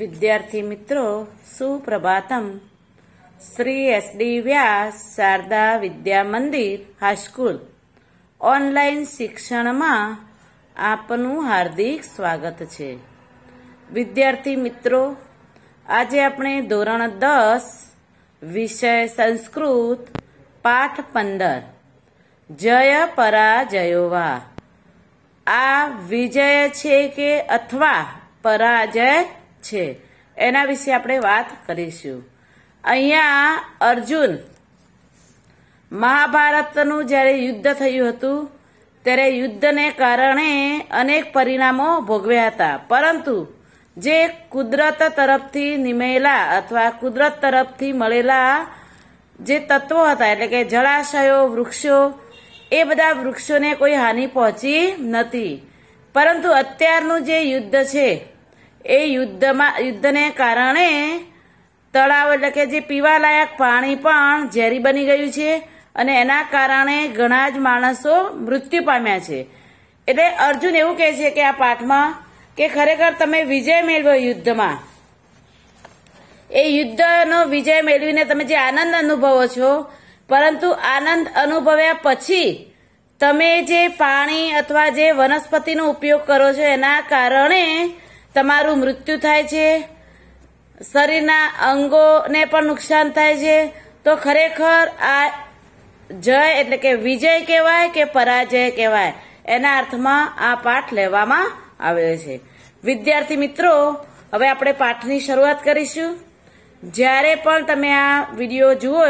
વિદ્યાર્થી મિત્રો સુપ્રભાતમ Shri SD Vyas Sharda Vidya Mandir high school online શિક્ષણમાં આપનું હાર્દિક સ્વાગત છે વિદ્યાર્થી મિત્રો આજે આપણે ધોરણ દસ વિષય સંસ્કૃત પાઠ પંદર જય પરાજયોવા આ વિજય છે કે અથવા પરાજય છે એના વિશે આપણે વાત કરીશું અહીંયા અર્જુન મહાભારતનું જ્યારે યુદ્ધ થયું હતું ત્યારે યુદ્ધને કારણે અનેક પરિણામો ભોગવ્યા હતા પરંતુ જે કુદરત તરફથી નિમેલા અથવા કુદરત તરફથી મળેલા જે તત્વો હતા એટલે કે જળાશયો વૃક્ષો એ બધા વૃક્ષોને કોઈ હાનિ પહોંચી નથી પરંતુ અત્યારનું જે યુદ્ધ છે એ યુદ્ધમાં યુદ્ધને કારણે તળાવ એટલે કે જે પીવાલાયક પાણી પણ ઝેરી બની ગયું છે અને એના કારણે ઘણા જ માણસો મૃત્યુ પામ્યા છે એટલે અર્જુન એવું કહે છે કે આ પાઠમાં કે ખરેખર તમે વિજય મેળવો યુદ્ધમાં એ યુદ્ધનો વિજય મેળવીને તમે જે આનંદ અનુભવો છો પરંતુ આનંદ અનુભવ્યા પછી તમે જે પાણી અથવા જે વનસ્પતિનો ઉપયોગ કરો છો એના કારણે તમારું મૃત્યુ થાય છે શરીરના અંગોને પણ નુકસાન થાય છે તો ખરેખર આ જય એટલે કે વિજય કહેવાય કે પરાજય કહેવાય એના અર્થમાં આ પાઠ લેવામાં આવ્યો છે વિદ્યાર્થી મિત્રો હવે આપણે પાઠની શરૂઆત કરીશું જ્યારે પણ તમે આ વિડીયો જુઓ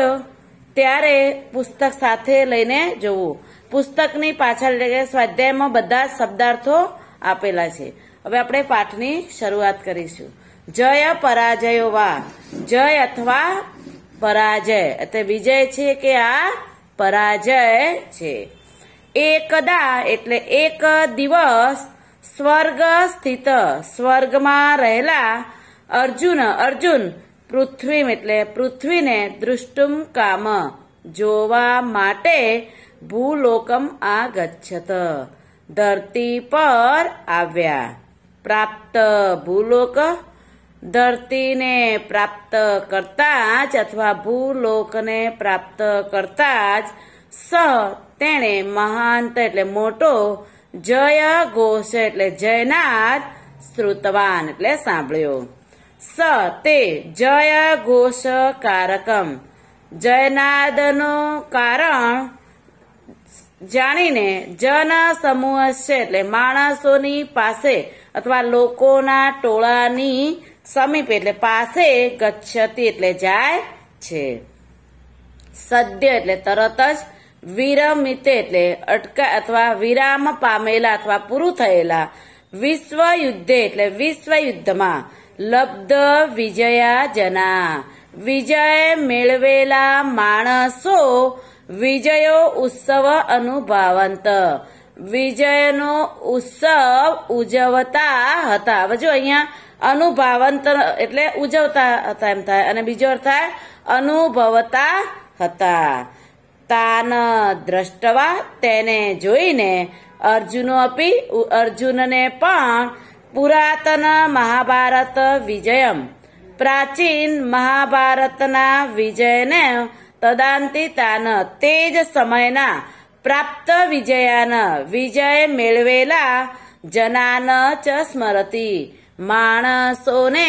ત્યારે પુસ્તક સાથે લઈને જવું પુસ્તકની પાછળ એટલે કે સ્વાધ્યાયમાં બધા શબ્દાર્થો આપેલા છે હવે આપણે પાઠની શરૂઆત કરીશું જય પરાજયો વા જય અથવા પરાજય એટલે વિજય છે કે આ પરાજય છે એકદા એટલે એક દિવસ સ્વર્ગ સ્થિત સ્વર્ગમાં રહેલા અર્જુન અર્જુન પૃથ્વી એટલે પૃથ્વીને દૃષ્ટુમ કામ જોવા માટે ભૂલોકમ આ ગચ્છત ધરતી પર આવ્યા પ્રાપ્ત ભૂલોક ધરતીને પ્રાપ્ત કરતા જ અથવા ભૂલોકને પ્રાપ્ત કરતા જ સ તેણે મહાંત એટલે મોટો જય ઘોષ એટલે જયનાથ શ્રુતવાન એટલે સાંભળ્યો સ તે જય ઘોષ કારકમ જયનાદનો કારણ જાણીને જન સમૂહ છે એટલે માણસોની પાસે અથવા લોકોના ટોળાની સમીપ એટલે પાસે ગચ્છતી એટલે જાય છે સદ્ય એટલે તરત જ વિરમિત એટલે અટકા અથવા વિરામ પામેલા અથવા પૂરું થયેલા વિશ્વ યુદ્ધે એટલે વિશ્વ યુદ્ધમાં લબ્ધ વિજયા જના વિજય મેળવેલા માણસો વિજયો ઉત્સવ અનુભાવંત વિજયનો ઉત્સવ ઉજવતા હતા હવે જો અહીંયા અનુભાવંતર એટલે ઉજવતા હતા એમ થાય અને બીજો અર્થ થાય અનુભવતા હતા તાન દ્રષ્ટવા તેને જોઈને અર્જુનો અપી અર્જુનને પણ પુરાતન મહાભારત વિજયમ પ્રાચીન મહાભારતના વિજયને તદાંતિતાન તે જ સમયના પ્રાપ્ત વિજયાન વિજય મેળવેલા જનાન ચ સ્મરતી માણસોને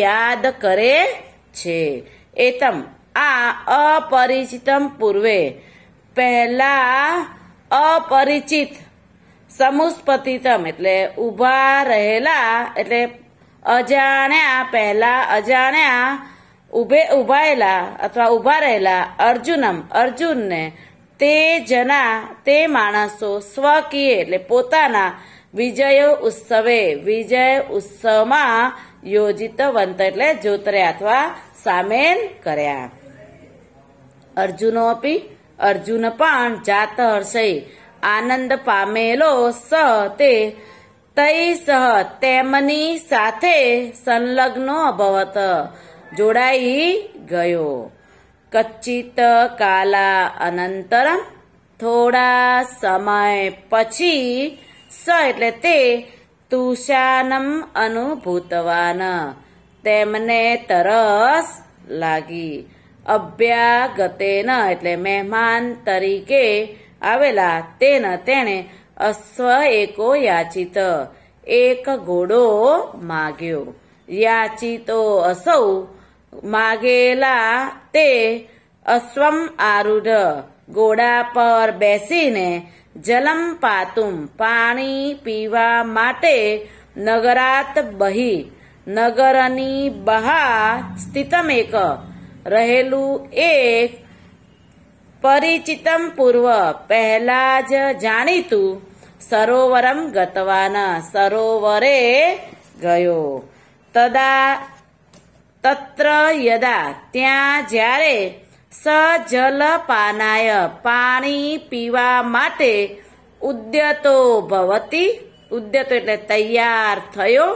યાદ કરે છે એતમ આ અપરિચિતમ પૂર્વે પહેલા અપરિચિત સમુસ્પતિતમ એટલે ઊભા રહેલા એટલે અજાણ્યા પહેલા અજાણ્યા ઉભે ઉભાયેલા અથવા ઉભા રહેલા અર્જુનમ અર્જુનને તે જના તે માણસો સ્વકીય એટલે પોતાના વિજય ઉત્સવે વિજય ઉત્સવમાં યોજિત વંત એટલે જોતર્યા અથવા સામેલ કર્યા અર્જુનોપી અર્જુન પણ જાત હર્ષય આનંદ પામેલો સ તે તઈ સહ તેમની સાથે સંલગ્નો અભવત જોડાઈ ગયો કચ્ચિત કાલા અનંતરમ થોડા સમય પછી સ એટલે તે તુષાનમ અનુભૂતવાન તેમને તરસ લાગી અભ્યાગતેન એટલે મહેમાન તરીકે આવેલા તેન તેણે અશ્વ એકો યાચિત એક ઘોડો માગ્યો યાચિતો અસૌ मागेला ते अस्वम आरुढ गोडा पर बेसीने जलम पातुम पाणी पीवा माटे नगरात बही नगरनी बहा स्थितम एक रहेलु एक परिचितम पूर्व पहला ज जानितु सरोवरम गतवाना सरोवरे गयो तदा તત્ર યદા ત્યાં જ્યારે સજલ પાનાય પાણી પીવા માટે ઉદ્યતો ભવતી ઉદ્યતો એટલે તૈયાર થયો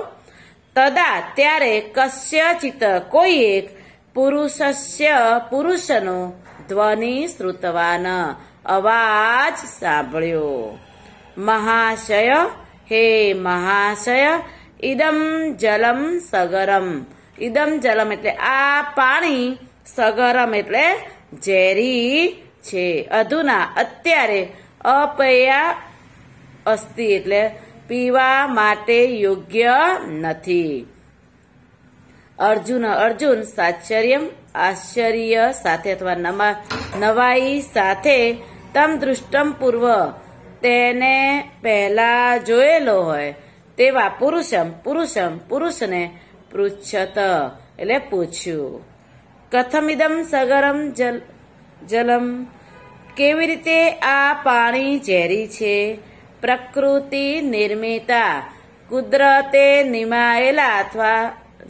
તદા ત્યારે કશ્યચિત કોઈ એક પુરુષસ્ય પુરુષનો ધ્વનિ શ્રુતવાન અવાજ સાંભળ્યો મહાશય હે મહાશય ઇદમ જલમ સગરમ ઇદમ જલમ એટલે આ પાણી સગરમ એટલે ઝેરી છે અધુના અત્યારે અપયા અસ્થિ એટલે પીવા માટે યોગ્ય નથી અર્જુન અર્જુન સાશ્ચર્યમ આશ્ચર્ય સાથે અથવા નવા નવાઈ સાથે તમ દૃષ્ટમ પૂર્વ તેને પહેલા જોયેલો હોય તેવા પુરુષમ પુરુષમ પુરુષને પૃચ્છત એટલે પૂછ્યું કથમિદમ સગરમ જલ જલમ કેવી રીતે આ પાણી ઝેરી છે પ્રકૃતિ નિર્મિતા કુદરતે નિમાયેલા અથવા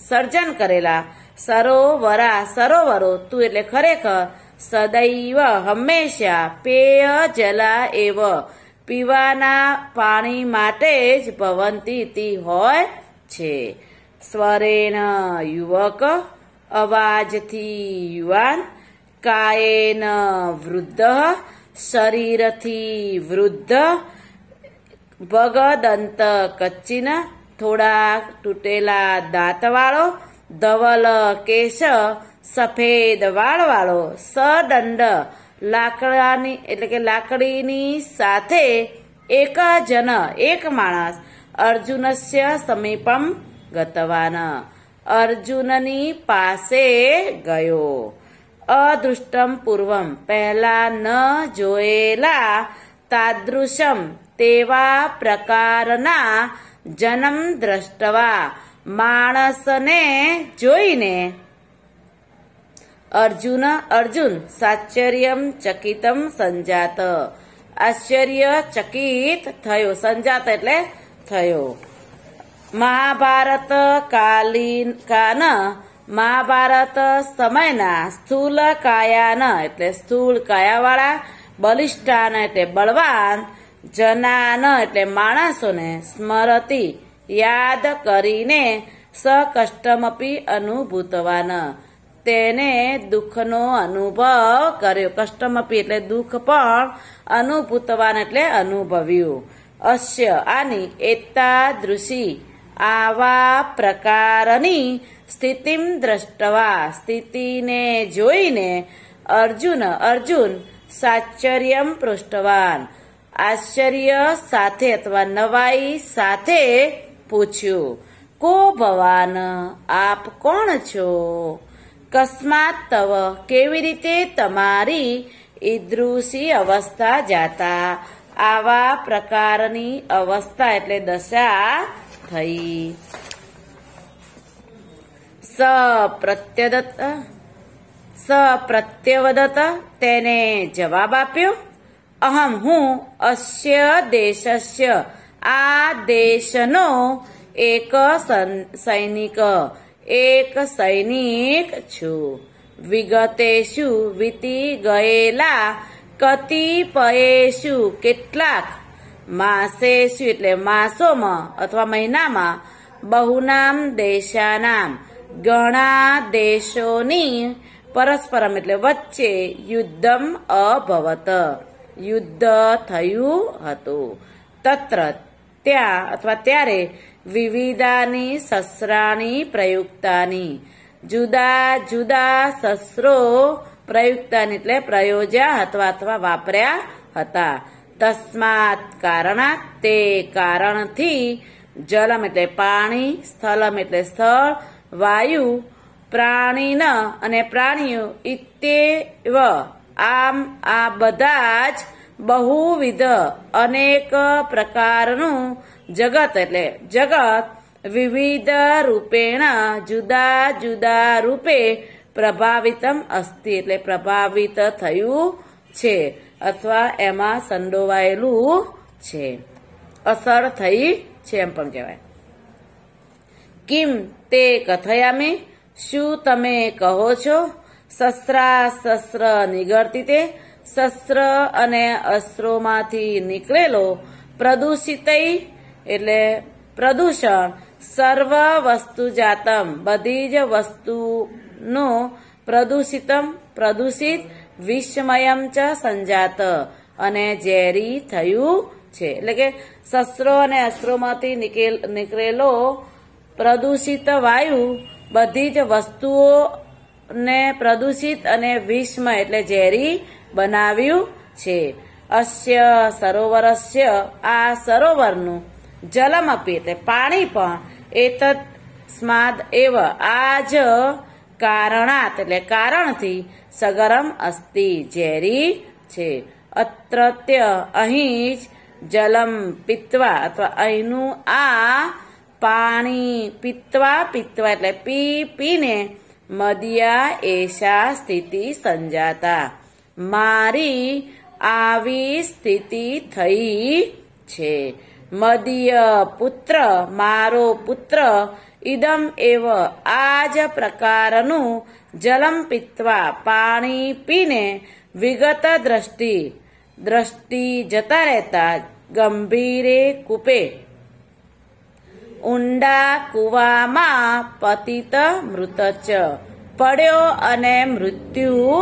સર્જન કરેલા સરોવરા સરોવરો તું એટલે ખરેખર સદૈવ હંમેશા પેય જલા એવ પીવાના પાણી માટે જ ભવંતી હોય છે સ્વરેણ યુવક અવાજથી યુવાન કાયેન વૃદ્ધ શરીરથી વૃદ્ધ ભગદંત કચ્છીન થોડા તૂટેલા દાંતવાળો ધવલ કેશ સફેદ વાળવાળો સદંડ લાકડાની એટલે કે લાકડીની સાથે એક જન એક માણસ અર્જુનસ્ય સમીપમ ગતવાન અર્જુનની પાસે ગયો અદૃષ્ટમ પૂર્વમ પહેલા ન જોયેલા તાદૃશમ તેવા પ્રકારના જન્મ દ્રષ્ટવા માણસને જોઈને અર્જુન અર્જુન સાશ્ચર્યમ ચકિતમ સંજાત આશ્ચર્ય ચકિત થયો સંજાત એટલે થયો મહાભારત કાલીન કાના મહાભારત સમયના સ્થૂલ કાયાન એટલે સ્થૂળ કાયાવાળા બલિષ્ઠાન એટલે બળવાન જનાન એટલે માણસોને સ્મરતી યાદ કરીને સકષ્ટમપી અનુભૂતવાન તેને દુઃખનો અનુભવ કર્યો કષ્ટમપી એટલે દુઃખ પણ અનુભૂતવાન એટલે અનુભવ્યું અશ્ય આની એતા દૃષિ આવા પ્રકારની સ્થિતિમ દ્રષ્ટવા સ્થિતિને જોઈને અર્જુન અર્જુન સાશ્ચર્યમ પૃષ્ઠવાન આશ્ચર્ય સાથે અથવા નવાઈ સાથે પૂછ્યું કો ભવાન આપ કોણ છો કસ્માત તવ કેવી રીતે તમારી ઈદ્રુષી અવસ્થા જાતા આવા પ્રકારની અવસ્થા એટલે દશા થઈ સ પ્રત્યદત સ પ્રત્યવદત તેને જવાબ આપ્યો અહમ હું અસ્ય દેશસ્ય આ દેશનો એક સૈનિક એક સૈનિક છું વિગતેશુ વીતી ગયેલા કતિપયેશુ કેટલાક માસેશુ એટલે માસોમાં અથવા મહિનામાં બહુનામ દેશાનામ ઘણા દેશોની પરસ્પરમ એટલે વચ્ચે યુદ્ધમ અભવત યુદ્ધ થયું હતું તત્ર ત્યાં અથવા ત્યારે વિવિધાની સસરાની પ્રયુક્તાની જુદા જુદા શસ્ત્રો પ્રયુક્તાની એટલે પ્રયોજ્યા અથવા અથવા વાપર્યા હતા તસ્માત કારણાત તે કારણથી જલમ એટલે પાણી સ્થલમ એટલે સ્થળ વાયુ પ્રાણીન અને પ્રાણીઓ ઇત્યેવ આમ આ બધા જ બહુવિધ અનેક પ્રકારનું જગત એટલે જગત વિવિધ રૂપેણ જુદા જુદા રૂપે પ્રભાવિતમ અસ્તિ એટલે પ્રભાવિત થયું છે અથવા એમાં સંડોવાયેલું છે અસર થઈ છે એમ પણ કહેવાય કિમ તે કથયામી શું તમે કહો છો શસ્ત્રા શસ્ત્ર નિગળતી તે શસ્ત્ર અને અસ્ત્રોમાંથી નીકળેલો પ્રદૂષિત એટલે પ્રદૂષણ સર્વ વસ્તુ જાતમ બધી જ વસ્તુનો પ્રદૂષિતમ પ્રદૂષિત વિષમયમ ચ સંજાત અને ઝેરી થયું છે એટલે કે શસ્ત્રો અને અસ્ત્રોમાંથી નીકળેલો પ્રદૂષિત વાયુ બધી જ વસ્તુઓને પ્રદૂષિત અને વિષમય એટલે ઝેરી બનાવ્યું છે અસ્ય સરોવરસ્ય આ સરોવરનું જલમ જલમપી એટલે પાણી પણ એતત સ્માદ એવ આ જ કારણાત એટલે કારણથી સગરમ અસ્તિ ઝેરી છે અત્રત્ય અહીં જ જલમ પીતવા અથવા અહીંનું આ પાણી પીતવા પીતવા એટલે પી પીને મદિયા એશા સ્થિતિ સંજાતા મારી આવી સ્થિતિ થઈ છે મદીય પુત્ર મારો પુત્ર ઇદમ એવ આ જ પ્રકારનું જલમ પીતવા પાણી પીને વિગત દ્રષ્ટિ દ્રષ્ટિ જતા રહેતા ગંભીરે કૂપે ઊંડા કૂવામાં પતિત મૃતચ પડ્યો અને મૃત્યુ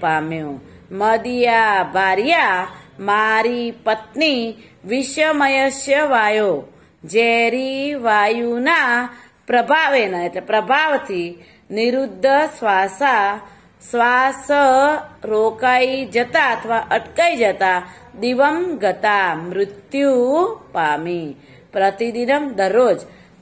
પામ્યો મદિયા બારિયા મારી પત્ની વિષમયસ્ય વાયો ઝેરી વાયુના પ્રભાવે પ્રભાવેના એટલે પ્રભાવથી નિરુદ્ધ શ્વાસા શ્વાસ રોકાઈ જતા અથવા અટકાઈ જતા દિવમ ગતા મૃત્યુ પામી પ્રતિદિનમ દરરોજ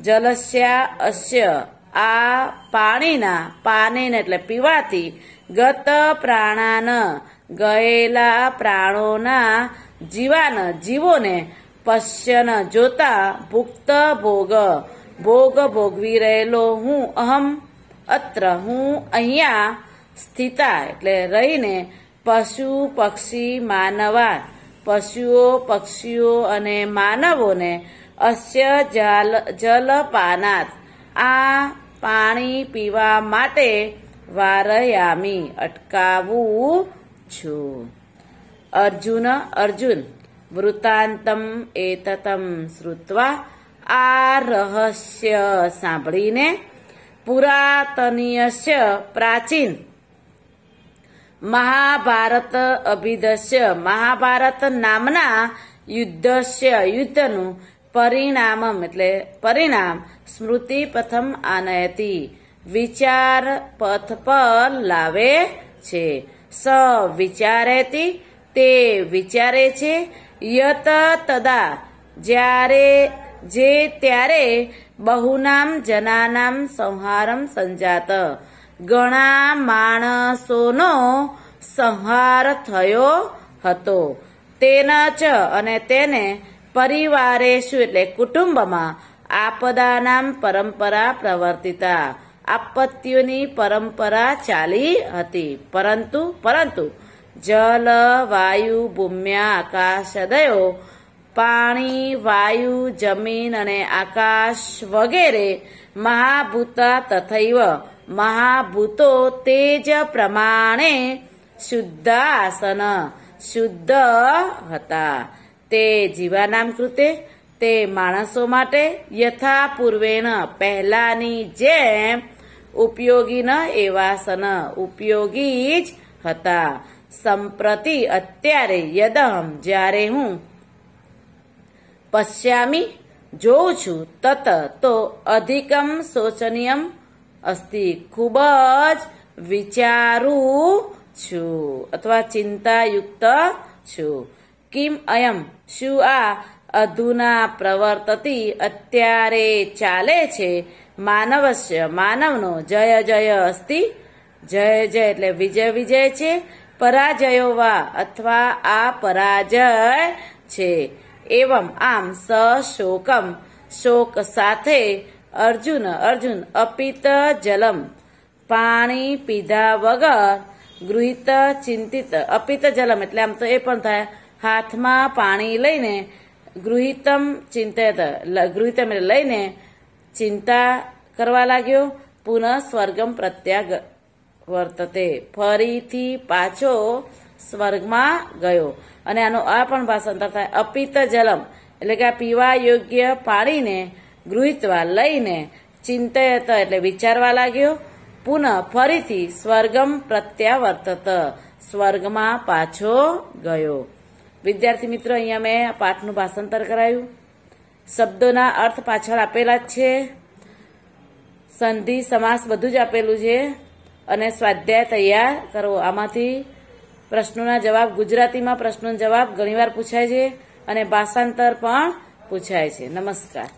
જલસ્યા અસ્ય આ પાણીના પાનેને એટલે પીવાથી ગત પ્રાણાના ગયેલા પ્રાણોના જીવાન જીવોને પશ્યન જોતા ભુક્ત ભોગ ભોગ ભોગવી રહેલો હું અહમ અત્ર હું અહીંયા સ્થિતા એટલે રહીને પશુ પક્ષી માનવા પશુઓ પક્ષીઓ અને માનવોને અશ્ય જલ જલપાનાત આ પાણી પીવા માટે વારયામી અટકાવવું છું અર્જુન અર્જુન વૃતાંતમ એતતમ શ્રુત્વા આ રહસ્ય સાંભળીને પુરાતનીયસ્ય પ્રાચીન મહાભારત અભિદસ્ય મહાભારત નામના યુદ્ધસ્ય યુદ્ધનું પરિણામ એટલે પરિણામ સ્મૃતિ પ્રથમ આનયતી વિચાર પથ પર લાવે છે સ વિચારેતી તે વિચારે છે યત તદા જ્યારે જે ત્યારે બહુનામ જનાનામ સંહારમ સંજાત ઘણા માણસોનો સંહાર થયો હતો તેના ચ અને તેને પરિવારેશુ એટલે કુટુંબમાં આપદાનામ પરંપરા પ્રવર્તિતા परंपरा चाली परंतु परंतु जल भूम्या आकाश पाणी वायु जमीन आकाश वगैरे महाभूत तेज प्रमाणे आसन शुद्ध ते जीवानाम कृते ते माणसो पूर्वेन पहलानी जेम ઉપયોગી ન એવાસન ઉપયોગી જ હતા સંપ્રતિ અત્યારે યદહમ જ્યારે હું પશ્યામી જોઉં છું તત તો અધિકમ શોચનીય અસ્તિ ખૂબ જ વિચારું છું અથવા ચિંતાયુક્ત છું કિમ અયમ શું આ અધુના પ્રવર્તતી અત્યારે ચાલે છે માનવશ્ય માનવનો જય જય અસ્તિ જય જય એટલે વિજય વિજય છે પરાજયો વા અથવા આ પરાજય છે એવમ આમ સશોકમ શોક સાથે અર્જુન અર્જુન અપિત જલમ પાણી પીધા વગર ગૃહિત ચિંતિત અપિત જલમ એટલે આમ તો એ પણ થાય હાથમાં પાણી લઈને ગૃહિતમ ચિંતિત ગૃહિતમ એટલે લઈને ચિંતા કરવા લાગ્યો પુનઃ સ્વર્ગમ પ્રત્યાગ વર્તતે ફરીથી પાછો સ્વર્ગમાં ગયો અને આનો આ પણ ભાષાંતર થાય અપિત જલમ એટલે કે આ પીવા યોગ્ય પાણીને ગૃહિતવા લઈને ચિંતયત એટલે વિચારવા લાગ્યો પુનઃ ફરીથી સ્વર્ગમ પ્રત્યાવર્તત સ્વર્ગમાં પાછો ગયો વિદ્યાર્થી મિત્રો અહીંયા મેં પાઠનું ભાષાંતર કરાયું શબ્દોના અર્થ પાછળ આપેલા જ છે સંધિ સમાસ બધું જ આપેલું છે અને સ્વાધ્યાય તૈયાર કરવો આમાંથી પ્રશ્નોના જવાબ ગુજરાતીમાં પ્રશ્નોનો જવાબ ઘણીવાર પૂછાય છે અને ભાષાંતર પણ પૂછાય છે નમસ્કાર